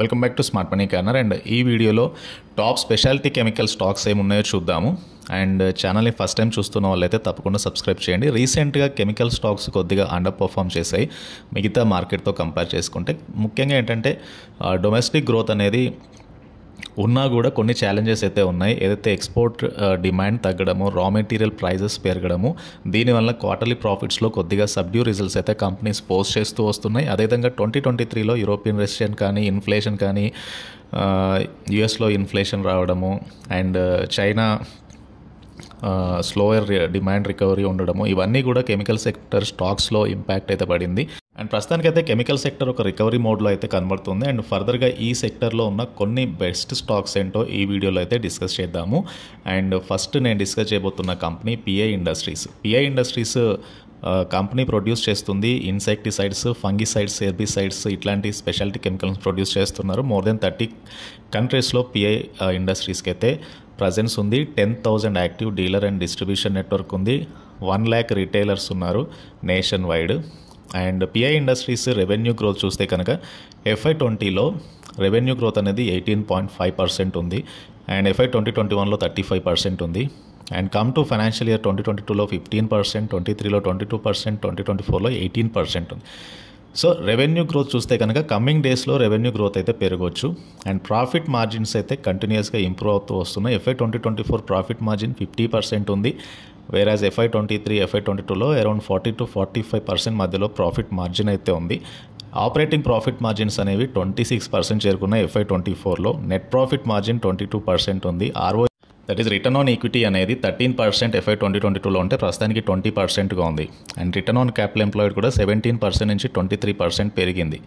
welcome back to smart money corner and ఈ వీడియోలో top speciality chemical stocks ఏమి ఉన్నాయో చూద్దాము అండ్ ఛానల్ని ఫస్ట్ టైం చూస్తున్న వాళ్ళైతే తప్పకుండా సబ్స్క్రైబ్ చేయండి రీసెంట్గా కెమికల్ స్టాక్స్ కొద్దిగా అండర్ పర్ఫామ్ చేశాయి మిగతా మార్కెట్తో కంపేర్ చేసుకుంటే ముఖ్యంగా ఏంటంటే డొమెస్టిక్ గ్రోత్ అనేది ఉన్నా కూడా కొన్ని ఛాలెంజెస్ అయితే ఉన్నాయి ఏదైతే export demand uh, తగ్గడము raw material prices పెరగడము దీనివల్ల క్వార్టర్లీ ప్రాఫిట్స్లో కొద్దిగా సబ్డ్యూ రిజల్ట్స్ అయితే కంపెనీస్ పోస్ట్ చేస్తూ వస్తున్నాయి అదేవిధంగా ట్వంటీ ట్వంటీ త్రీలో యూరోపియన్ రెసిషన్ కానీ ఇన్ఫ్లేషన్ కానీ యుఎస్లో uh, ఇన్ఫ్లేషన్ రావడము and China slower demand recovery ఉండడము ఇవన్నీ కూడా కెమికల్ సెక్టర్ స్టాక్స్లో ఇంపాక్ట్ అయితే పడింది అండ్ ప్రస్తుతానికైతే కెమికల్ సెక్టర్ ఒక రికవరీ మోడ్లో అయితే కనబడుతుంది అండ్ ఫర్దర్గా ఈ సెక్టర్లో ఉన్న కొన్ని బెస్ట్ స్టాక్స్ ఏంటో ఈ వీడియోలో అయితే డిస్కస్ చేద్దాము అండ్ ఫస్ట్ నేను డిస్కస్ చేయబోతున్న company PI Industries PI Industries company produce చేస్తుంది ఇన్సెక్టిసైడ్స్ ఫంగిసైడ్స్ ఎర్బిసైడ్స్ ఇట్లాంటి స్పెషాలిటీ కెమికల్స్ ప్రొడ్యూస్ చేస్తున్నారు మోర్ దెన్ థర్టీ కంట్రీస్లో పిఐ ఇండస్ట్రీస్కి అయితే ప్రజెన్స్ ఉంది ten thousand active dealer and distribution network ఉంది వన్ ల్యాక్ రిటైలర్స్ ఉన్నారు nationwide and PI Industries revenue growth చూస్తే కనుక ఎఫ్ఐ ట్వంటీలో రెవెన్యూ గ్రోత్ అనేది ఎయిటీన్ పాయింట్ ఫైవ్ పర్సెంట్ ఉంది అండ్ ఎఫ్ఐ ట్వంటీ ట్వంటీ వన్లో థర్టీ ఫైవ్ పర్సెంట్ ఉంది and come to financial year twenty twenty టూలో ఫిఫ్టీన్ పర్సెంట్ ట్వంటీ త్రీలో twenty two percent twenty twenty ఫోర్లో ఎయిటీన్ పర్సెంట్ ఉంది so revenue growth చూస్తే కనుక coming డేస్లో రెవెన్యూ గ్రోత్ అయితే పెరగవచ్చు అండ్ ప్రాఫిట్ మార్జిన్స్ అయితే కంటిన్యూస్గా ఇంప్రూవ్ అవుతూ వస్తున్నాయి FY twenty twenty four profit margin fifty percent ఉంది average FY twenty three FY twenty టూలో around forty to forty five percent మధ్యలో ప్రాఫిట్ మార్జిన్ అయితే ఉంది ఆపరేటింగ్ ప్రాఫిట్ మార్జిన్స్ అనేవి ట్వంటీ సిక్స్ పర్సెంట్ చేరుకున్నాయి ఎఫ్ఐ ట్వంటీ ఫోర్లో net profit margin twenty two percent ఉంది RO that is return on equity అనేది thirteen percent FY twenty twenty టూలో ఉంటే ప్రస్తుతానికి ట్వంటీ పర్సెంట్గా ఉంది and return on capital employed కూడా సెవెంటీన్ పర్సెంట్ నుంచి ట్వంటీ త్రీ పర్సెంట్ పెరిగింది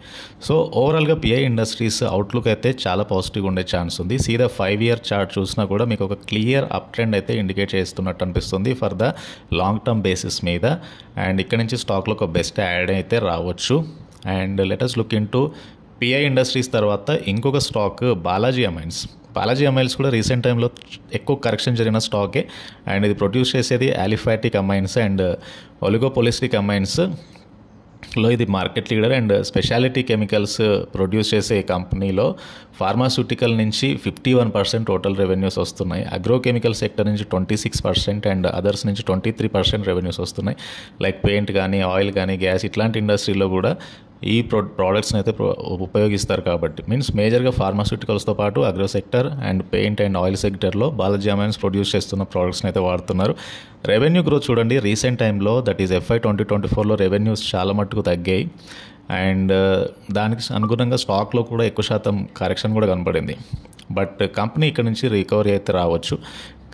సో ఓవరాల్గా పిఐ ఇండస్ట్రీస్ అవుట్లుక్ అయితే చాలా పాజిటివ్గా ఉండే ఛాన్స్ ఉంది సీదా ఫైవ్ ఇయర్ చార్ట్ చూసినా కూడా మీకు ఒక క్లియర్ అప్ ట్రెండ్ అయితే ఇండికేట్ చేస్తున్నట్టు అనిపిస్తుంది for the long term basis మీద అండ్ ఇక్కడ నుంచి స్టాక్లో ఒక బెస్ట్ యాడ్ అయితే రావచ్చు and latest look into PI Industries తర్వాత ఇంకొక stock Balaji Amines Balaji Amines కూడా రీసెంట్ టైంలో ఎక్కువ కరెక్షన్ జరిగిన స్టాకే అండ్ ఇది ప్రొడ్యూస్ చేసేది aliphatic amines and oligopolistic amines లో ఇది market leader and speciality chemicals produce చేసే కంపెనీలో ఫార్మాస్యూటికల్ నుంచి fifty one percent total revenues వస్తున్నాయి అగ్రోకెమికల్ సెక్టర్ నుంచి twenty six percent and others నుంచి ట్వంటీ త్రీ పర్సెంట్ రెవెన్యూస్ వస్తున్నాయి లైక్ పెయింట్ కానీ ఆయిల్ కానీ గ్యాస్ ఇట్లాంటి ఇండస్ట్రీలో కూడా ఈ ప్రో ప్రోడక్ట్స్ని అయితే ఉపయోగిస్తారు కాబట్టి మీన్స్ మేజర్గా ఫార్మాస్యూటికల్స్తో పాటు agro sector and paint and oil సెక్టర్లో బాలజామైన్స్ ప్రొడ్యూస్ చేస్తున్న ప్రోడక్ట్స్ని అయితే వాడుతున్నారు రెవెన్యూ గ్రోత్ చూడండి రీసెంట్ టైంలో that is FY twenty twenty ఫోర్లో రెవెన్యూస్ చాలా మట్టుకు తగ్గాయి అండ్ దానికి అనుగుణంగా స్టాక్లో కూడా ఎక్కువ శాతం కరెక్షన్ కూడా కనపడింది బట్ కంపెనీ ఇక్కడ నుంచి రికవరీ అయితే రావచ్చు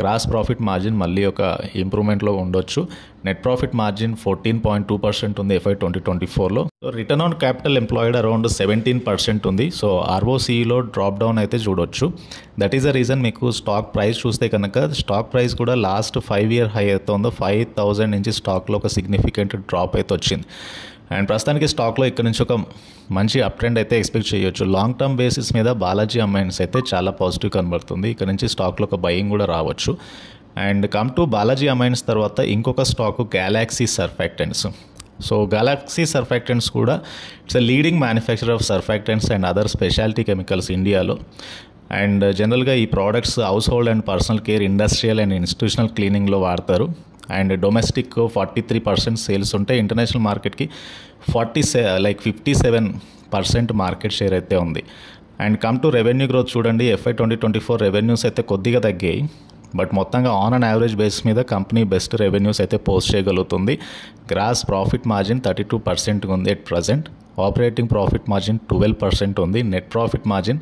గ్రాస్ ప్రాఫిట్ మార్జిన్ మళ్ళీ ఒక ఇంప్రూవ్మెంట్లో ఉండొచ్చు net profit margin fourteen point two percent ఉంది ఎఫ్ఐ ట్వంటీ ట్వంటీ ఫోర్లో so return on capital employed around seventeen percent ఉంది సో ఆర్ఓసీలో డ్రాప్ డౌన్ అయితే చూడొచ్చు దట్ ఈస్ ద రీజన్ మీకు స్టాక్ ప్రైస్ చూస్తే కనుక స్టాక్ ప్రైస్ కూడా లాస్ట్ ఫైవ్ ఇయర్ హై అయితే ఉందో ఫైవ్ థౌజండ్ నుంచి స్టాక్లో ఒక సిగ్నిఫికెంట్ డ్రాప్ అయితే వచ్చింది అండ్ ప్రస్తుతానికి స్టాక్లో ఇక్కడ నుంచి ఒక మంచి అప్ ట్రెండ్ అయితే ఎక్స్పెక్ట్ చేయొచ్చు లాంగ్ టర్మ్ బేసిస్ మీద బాలాజీ అమ్మాయిన్స్ అయితే చాలా పాజిటివ్ కనబడుతుంది ఇక్కడ నుంచి స్టాక్లో ఒక బయింగ్ కూడా రావచ్చు and come to Balaji Amines తర్వాత ఇంకొక stock Galaxy Surfactants so Galaxy Surfactants కూడా it's a leading manufacture of surfactants and other speciality chemicals ఇండియాలో అండ్ జనరల్గా ఈ products household and personal care industrial and institutional క్లీనింగ్లో వాడతారు and domestic forty three percent sales ఉంటే international మార్కెట్కి forty సె like fifty seven percent market share అయితే ఉంది and come to revenue growth చూడండి FY twenty twenty four revenues అయితే కొద్దిగా తగ్గాయి బట్ మొత్తంగా ఆన్ అండ్ యావరేజ్ బేస్ మీద కంపెనీ బెస్ట్ రెవెన్యూస్ అయితే పోస్ట్ చేయగలుగుతుంది gross profit margin thirty two పర్సెంట్గా ఉంది at present operating profit margin twelve percent ఉంది net profit margin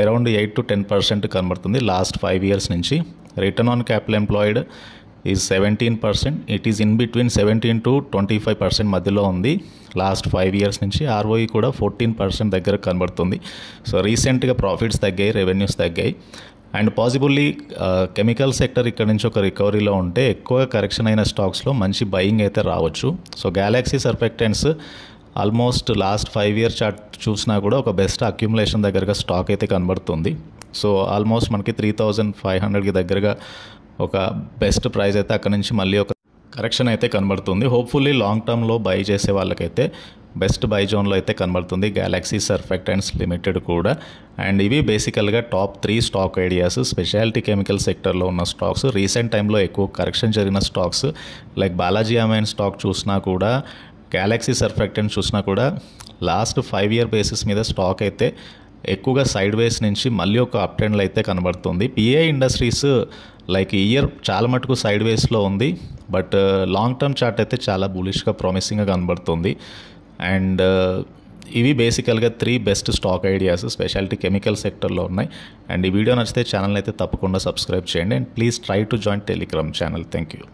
around eight to ten percent కనబడుతుంది లాస్ట్ ఫైవ్ ఇయర్స్ నుంచి return on capital employed is seventeen percent it is in between seventeen to twenty five percent మధ్యలో ఉంది last five years నుంచి ROE e కూడా fourteen percent దగ్గర కనబడుతుంది so రీసెంట్గా profits తగ్గాయి రెవెన్యూస్ తగ్గాయి అండ్ పాసిబుల్లీ కెమికల్ సెక్టర్ ఇక్కడ నుంచి ఒక రికవరీలో ఉంటే ఎక్కువ కరెక్షన్ అయిన స్టాక్స్లో మంచి బయింగ్ అయితే రావచ్చు so Galaxy Surfactants almost last five year chart చూసినా కూడా ఒక బెస్ట్ అక్యుములేషన్ దగ్గరగా స్టాక్ అయితే కనబడుతుంది సో ఆల్మోస్ట్ మనకి త్రీ థౌజండ్ ఫైవ్ హండ్రెడ్కి దగ్గరగా ఒక బెస్ట్ ప్రైస్ అయితే అక్కడ నుంచి మళ్ళీ ఒక కరెక్షన్ అయితే కనబడుతుంది హోప్ఫుల్లీ లాంగ్ టర్మ్లో బై చేసే వాళ్ళకైతే బెస్ట్ బై జోన్లో అయితే కనబడుతుంది గ్యాలక్సీ సర్ఫెక్టెంట్స్ లిమిటెడ్ కూడా అండ్ ఇవి బేసికల్గా top three stock ideas speciality chemical సెక్టర్లో ఉన్న స్టాక్స్ రీసెంట్ టైంలో ఎక్కువ కరెక్షన్ జరిగిన stocks like Balaji Amine stock చూసినా కూడా గ్యాలక్సీ సర్ఫెక్టెంట్ చూసినా కూడా లాస్ట్ ఫైవ్ ఇయర్ బేసిస్ మీద స్టాక్ అయితే ఎక్కువగా సైడ్ వేస్ నుంచి మళ్ళీ ఒక అప్ ట్రెండ్లో అయితే కనబడుతుంది పిఏ ఇండస్ట్రీస్ లైక్ ఈ ఇయర్ చాలా మటుకు సైడ్ వేస్లో ఉంది బట్ లాంగ్ టర్మ్ చార్ట్ అయితే చాలా బులిష్గా ప్రామిసింగ్గా కనబడుతుంది అండ్ uh, ఇవి బేసికల్గా three best stock ideas speciality chemical సెక్టర్లో ఉన్నాయి అండ్ ఈ వీడియో నచ్చితే ఛానల్ అయితే తప్పకుండా సబ్స్క్రైబ్ చేయండి and please try to join Telegram channel thank you